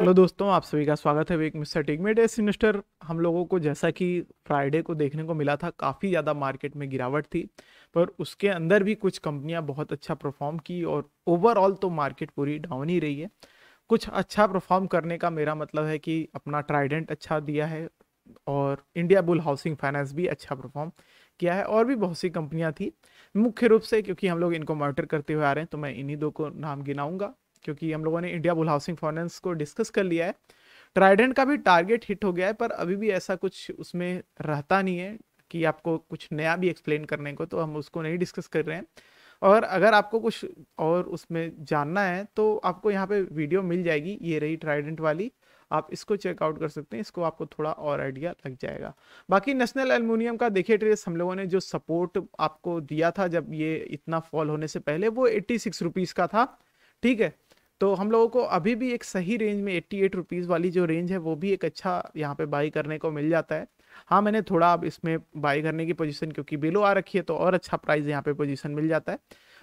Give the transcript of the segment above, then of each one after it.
hello दोस्तों आप सभी का स्वागत है वेक मिस्टर टिगमेट इस सेमेस्टर हम लोगों को जैसा कि फ्राइडे को देखने को मिला था काफ़ी ज़्यादा मार्केट में गिरावट थी पर उसके अंदर भी कुछ कंपनियां बहुत अच्छा परफॉर्म की और ओवरऑल तो मार्केट पूरी डाउन ही रही है कुछ अच्छा परफॉर्म करने का मेरा मतलब है कि अपना ट्राइडेंट अच्छा दिया है और इंडिया बुल हाउसिंग फाइनेंस भी अच्छा परफॉर्म किया है और भी बहुत सी कंपनियाँ थी मुख्य रूप से क्योंकि हम लोग इनको मॉनिटर करते हुए आ रहे हैं तो मैं इन्हीं दो को नाम गिनाऊंगा क्योंकि हम लोगों ने इंडिया बुल हाउसिंग फाइनेंस को डिस्कस कर लिया है ट्राइडेंट का भी टारगेट हिट हो गया है पर अभी भी ऐसा कुछ उसमें रहता नहीं है कि आपको कुछ नया भी एक्सप्लेन करने को तो हम उसको नहीं डिस्कस कर रहे हैं और अगर आपको कुछ और उसमें जानना है तो आपको यहाँ पे वीडियो मिल जाएगी ये रही ट्राइडेंट वाली आप इसको चेकआउट कर सकते हैं इसको आपको थोड़ा और आइडिया लग जाएगा बाकी नेशनल एलमोनियम का देखिए ट्रेस हम लोगों ने जो सपोर्ट आपको दिया था जब ये इतना फॉल होने से पहले वो एट्टी सिक्स रुपीज़ का था ठीक है तो हम लोगों को अभी भी एक सही रेंज में एट्टी एट रुपीज़ वाली जो रेंज है वो भी एक अच्छा यहाँ पे बाई करने को मिल जाता है हाँ मैंने थोड़ा अब इसमें बाई करने की पोजिशन क्योंकि बिलो आ रखी है तो और अच्छा प्राइस यहाँ पे पोजिशन मिल जाता है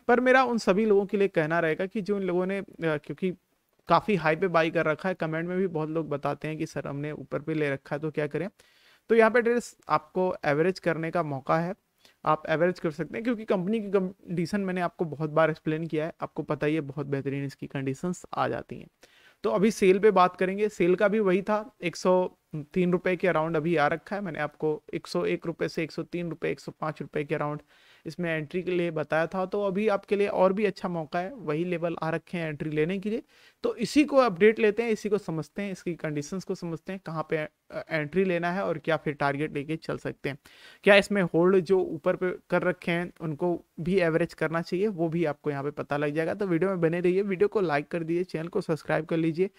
पर मेरा उन सभी लोगों के लिए कहना रहेगा कि जो इन लोगों ने क्योंकि काफ़ी हाई पे बाई कर रखा है कमेंट में भी बहुत लोग बताते हैं कि सर हमने ऊपर पे ले रखा है तो क्या करें तो यहाँ पे ड्रेस आपको एवरेज करने का मौका है आप एवरेज कर सकते हैं क्योंकि कंपनी की कंडीशन मैंने आपको बहुत बार एक्सप्लेन किया है आपको पता ही है बहुत बेहतरीन इसकी कंडीशन आ जाती हैं तो अभी सेल पे बात करेंगे सेल का भी वही था एक सौ तीन के अराउंड अभी आ रखा है मैंने आपको एक सौ एक से एक सौ तीन रुपए एक सौ के अराउंड इसमें एंट्री के लिए बताया था तो अभी आपके लिए और भी अच्छा मौका है वही लेवल आ रखे हैं एंट्री लेने के लिए तो इसी को अपडेट लेते हैं इसी को समझते हैं इसकी कंडीशंस को समझते हैं कहाँ पे एंट्री लेना है और क्या फिर टारगेट लेके चल सकते हैं क्या इसमें होल्ड जो ऊपर पे कर रखे हैं उनको भी एवरेज करना चाहिए वो भी आपको यहाँ पे पता लग जाएगा तो वीडियो में बने रहिए वीडियो को लाइक कर दीजिए चैनल को सब्सक्राइब कर लीजिए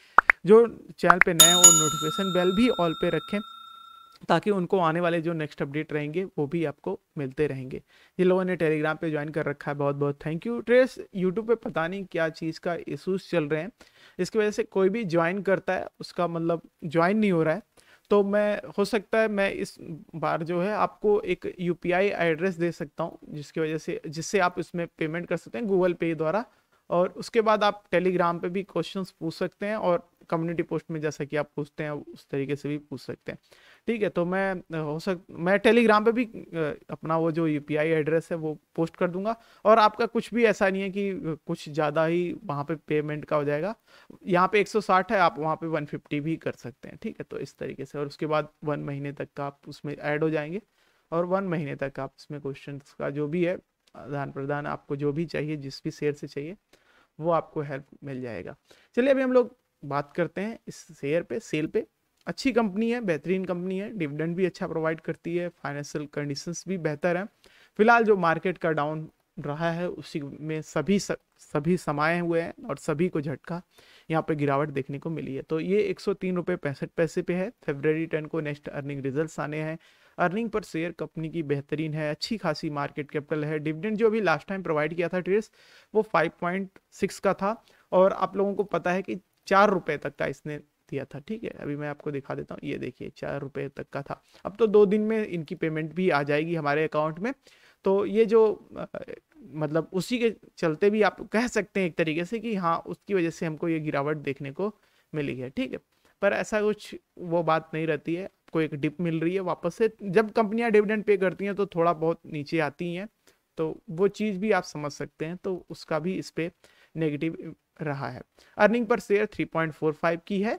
जो चैनल पे नए हो नोटिफिकेशन बेल भी ऑल पे रखें ताकि उनको आने वाले जो नेक्स्ट अपडेट रहेंगे वो भी आपको मिलते रहेंगे जिन लोगों ने टेलीग्राम पे ज्वाइन कर रखा है बहुत बहुत थैंक यू ट्रेस यूट्यूब पे पता नहीं क्या चीज़ का इशूज़ चल रहे हैं इसकी वजह से कोई भी ज्वाइन करता है उसका मतलब ज्वाइन नहीं हो रहा है तो मैं हो सकता है मैं इस बार जो है आपको एक यू एड्रेस दे सकता हूँ जिसकी वजह से जिससे आप इसमें पेमेंट कर सकते हैं गूगल पे द्वारा और उसके बाद आप टेलीग्राम पे भी क्वेश्चंस पूछ सकते हैं और कम्युनिटी पोस्ट में जैसा कि आप पूछते हैं उस तरीके से भी पूछ सकते हैं ठीक है तो मैं हो सक मैं टेलीग्राम पे भी अपना वो जो यू एड्रेस है वो पोस्ट कर दूंगा और आपका कुछ भी ऐसा नहीं है कि कुछ ज़्यादा ही वहाँ पे पेमेंट का हो जाएगा यहाँ पे 160 है आप वहाँ पे 150 भी कर सकते हैं ठीक है तो इस तरीके से और उसके बाद वन महीने तक का आप उसमें ऐड हो जाएंगे और वन महीने तक आप उसमें क्वेश्चन का जो भी है आदान प्रदान आपको जो भी चाहिए जिस भी शेयर से चाहिए वो आपको हेल्प मिल जाएगा चलिए अभी हम लोग बात करते हैं इस शेयर पे सेल पे अच्छी कंपनी है बेहतरीन कंपनी है डिविडेंड भी अच्छा प्रोवाइड करती है फाइनेंशियल कंडीशंस भी बेहतर है फिलहाल जो मार्केट का डाउन रहा है उसी में सभी सभी समाये हुए हैं और सभी को झटका यहाँ पे गिरावट देखने को मिली है तो ये एक सौ तीन रुपये पैंसठ पैसे पे है फेबररी टेन को नेक्स्ट अर्निंग रिजल्ट आने हैं अर्निंग पर शेयर कंपनी की बेहतरीन है अच्छी खासी मार्केट कैपिटल है डिविडेंड जो अभी लास्ट टाइम प्रोवाइड किया था ट्रेड्स वो 5.6 का था और आप लोगों को पता है कि चार रुपए तक का इसने दिया था ठीक है अभी मैं आपको दिखा देता हूँ ये देखिए चार रुपये तक का था अब तो दो दिन में इनकी पेमेंट भी आ जाएगी हमारे अकाउंट में तो ये जो मतलब उसी के चलते भी आप कह सकते हैं एक तरीके से कि हाँ उसकी वजह से हमको ये गिरावट देखने को मिली है ठीक है पर ऐसा कुछ वो बात नहीं रहती है आपको एक डिप मिल रही है वापस से जब कंपनियां डिविडेंड पे करती हैं तो थोड़ा बहुत नीचे आती हैं तो वो चीज़ भी आप समझ सकते हैं तो उसका भी इस पर नेगेटिव रहा है अर्निंग पर शेयर 3.45 की है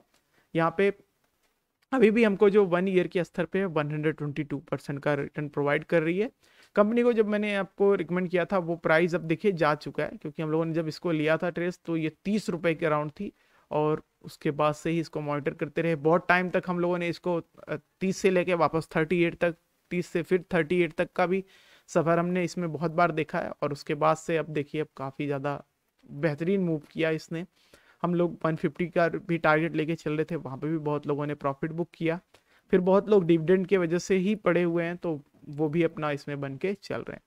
यहाँ पे अभी भी हमको जो वन ईयर के स्तर पे 122 परसेंट का रिटर्न प्रोवाइड कर रही है कंपनी को जब मैंने आपको रिकमेंड किया था वो प्राइस अब देखिए जा चुका है क्योंकि हम लोगों ने जब इसको लिया था ट्रेस तो ये तीस रुपये के अराउंड थी और उसके बाद से ही इसको मॉनिटर करते रहे बहुत टाइम तक हम लोगों ने इसको तीस से लेके वापस थर्टी एट तक तीस से फिर थर्टी एट तक का भी सफ़र हमने इसमें बहुत बार देखा है और उसके बाद से अब देखिए अब काफ़ी ज़्यादा बेहतरीन मूव किया इसने हम लोग 150 का भी टारगेट लेके चल रहे थे वहाँ पे भी बहुत लोगों ने प्रॉफिट बुक किया फिर बहुत लोग डिविडेंड के वजह से ही पड़े हुए हैं तो वो भी अपना इसमें बन के चल रहे हैं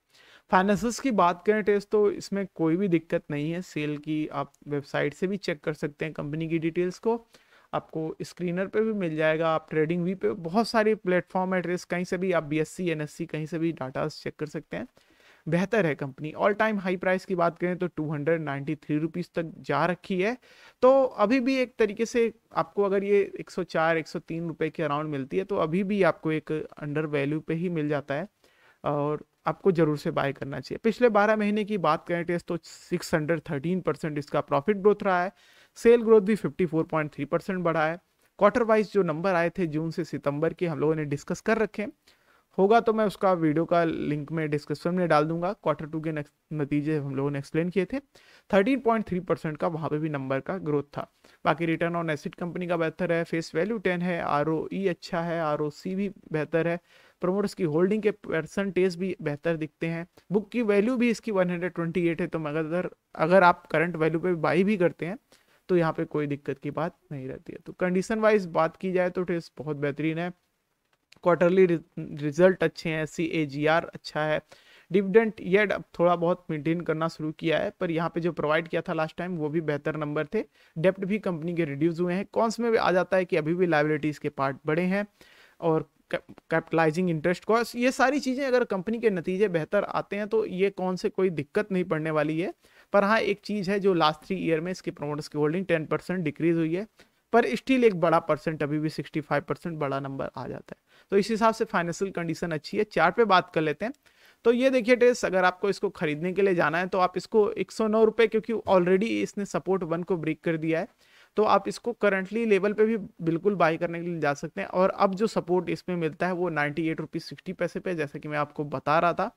फाइनेंस की बात करें टेस्ट तो, तो इसमें कोई भी दिक्कत नहीं है सेल की आप वेबसाइट से भी चेक कर सकते हैं कंपनी की डिटेल्स को आपको स्क्रीनर पे भी मिल जाएगा आप ट्रेडिंग भी पे बहुत सारे प्लेटफॉर्म है ट्रेस कहीं से भी आप बी एस कहीं से भी डाटा चेक कर सकते हैं बेहतर है company all time high price की बात करें तो two hundred ninety three rupees तक जा रखी है तो अभी भी एक तरीके से आपको अगर ये एक सौ चार एक सौ तीन रुपये के अराउंड मिलती है तो अभी भी आपको एक अंडर वैल्यू पे ही मिल जाता है और आपको ज़रूर से बाय करना चाहिए पिछले 12 महीने की बात करें टेस्ट तो 613 परसेंट तो इसका प्रॉफिट ग्रोथ रहा है सेल ग्रोथ भी 54.3 परसेंट बढ़ा है क्वार्टर वाइज जो नंबर आए थे जून से सितंबर के हम लोगों ने डिस्कस कर रखे हैं होगा तो मैं उसका वीडियो का लिंक में डिस्क्रिप्शन में डाल दूंगा क्वार्टर टू के नतीजे हम लोगों ने एक्सप्लेन किए थे 13.3 परसेंट का वहाँ पे भी नंबर का ग्रोथ था बाकी रिटर्न ऑन एसिड कंपनी का बेहतर है फेस वैल्यू टेन है आर e अच्छा है आर भी बेहतर है प्रमोटर्स की होल्डिंग के परसेंटेज भी बेहतर दिखते हैं बुक की वैल्यू भी इसकी वन है तो मगर अगर आप करंट वैल्यू पर बाई भी करते हैं तो यहाँ पे कोई दिक्कत की बात नहीं रहती है तो कंडीशन वाइज बात की जाए तो टेस्ट बहुत बेहतरीन है क्वार्टरली रिजल्ट अच्छे हैं सी ए जी आर अच्छा है डिविडेंट येड अब थोड़ा बहुत मेंटेन करना शुरू किया है पर यहाँ पे जो प्रोवाइड किया था लास्ट टाइम वो भी बेहतर नंबर थे डेप्ट भी कंपनी के रिड्यूस हुए हैं कॉन्स में भी आ जाता है कि अभी भी लाइबिलिटीज़ के पार्ट बड़े हैं और कैपिटलाइजिंग इंटरेस्ट कॉस्ट ये सारी चीज़ें अगर कंपनी के नतीजे बेहतर आते हैं तो ये कौन से कोई दिक्कत नहीं पड़ने वाली है पर हाँ एक चीज़ है जो लास्ट थ्री ईयर में इसके प्रमोटर्स की होल्डिंग टेन परसेंट डिक्रीज हुई है पर स्टिल एक बड़ा परसेंट अभी भी सिक्सटी फाइव परसेंट बड़ा नंबर आ जाता है तो इस हिसाब से फाइनेंशियल कंडीशन अच्छी है चार पे बात कर लेते हैं तो ये देखिए टेस्ट अगर आपको इसको खरीदने के लिए जाना है तो आप इसको एक सौ नौ क्योंकि ऑलरेडी इसने सपोर्ट वन को ब्रेक कर दिया है तो आप इसको करंटली लेवल पे भी बिल्कुल बाई करने के लिए जा सकते हैं और अब जो सपोर्ट इसमें मिलता है वो नाइन्टी एट रुपीज़ सिक्सटी पैसे पे जैसा कि मैं आपको बता रहा था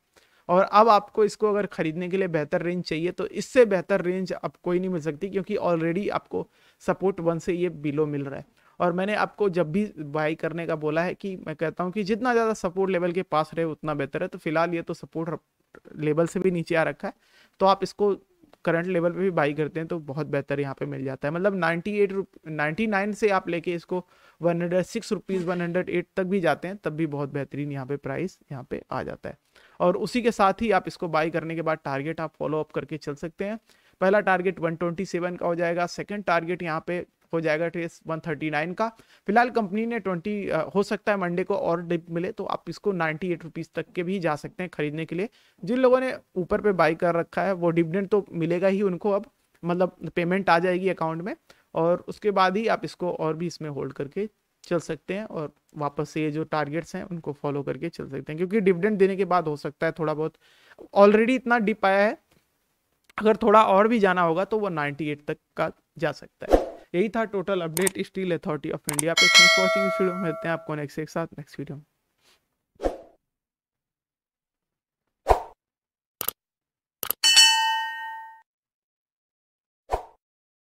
और अब आपको इसको अगर खरीदने के लिए बेहतर रेंज चाहिए तो इससे बेहतर रेंज अब कोई नहीं मिल सकती क्योंकि ऑलरेडी आपको सपोर्ट वन से ये बिलो मिल रहा है और मैंने आपको जब भी बाई करने का बोला है कि मैं कहता हूँ कि जितना ज़्यादा सपोर्ट लेवल के पास रहे उतना बेहतर है तो फिलहाल ये तो सपोर्ट लेवल से भी नीचे आ रखा है तो आप इसको करंट लेवल पे भी बाई करते हैं तो बहुत बेहतर यहाँ पे मिल जाता है मतलब 98 रुप 99 से आप लेके इसको one hundred six rupees one hundred eight तक भी जाते हैं तब भी बहुत बेहतरीन यहाँ पे प्राइस यहाँ पे आ जाता है और उसी के साथ ही आप इसको बाई करने के बाद टारगेट आप फॉलो अप करके चल सकते हैं पहला टारगेट 127 का हो जाएगा सेकंड टारगेट यहाँ पे हो जाएगा ट्रेस 139 का फिलहाल कंपनी ने 20 हो सकता है मंडे को और डिप मिले तो आप इसको नाइन्टी एट रुपीज़ तक के भी जा सकते हैं खरीदने के लिए जिन लोगों ने ऊपर पे बाई कर रखा है वो डिविडेंड तो मिलेगा ही उनको अब मतलब पेमेंट आ जाएगी अकाउंट में और उसके बाद ही आप इसको और भी इसमें होल्ड करके चल सकते हैं और वापस से ये जो टारगेट्स हैं उनको फॉलो करके चल सकते हैं क्योंकि डिविडेंड देने के बाद हो सकता है थोड़ा बहुत ऑलरेडी इतना डिप आया है अगर थोड़ा और भी जाना होगा तो वो 98 तक का जा सकता है यही था total update steel authority of India पे थैंक्स वॉचिंग वीडियो मिलते हैं आपको नेक्स्ट एक साथ नेक्स्ट वीडियो में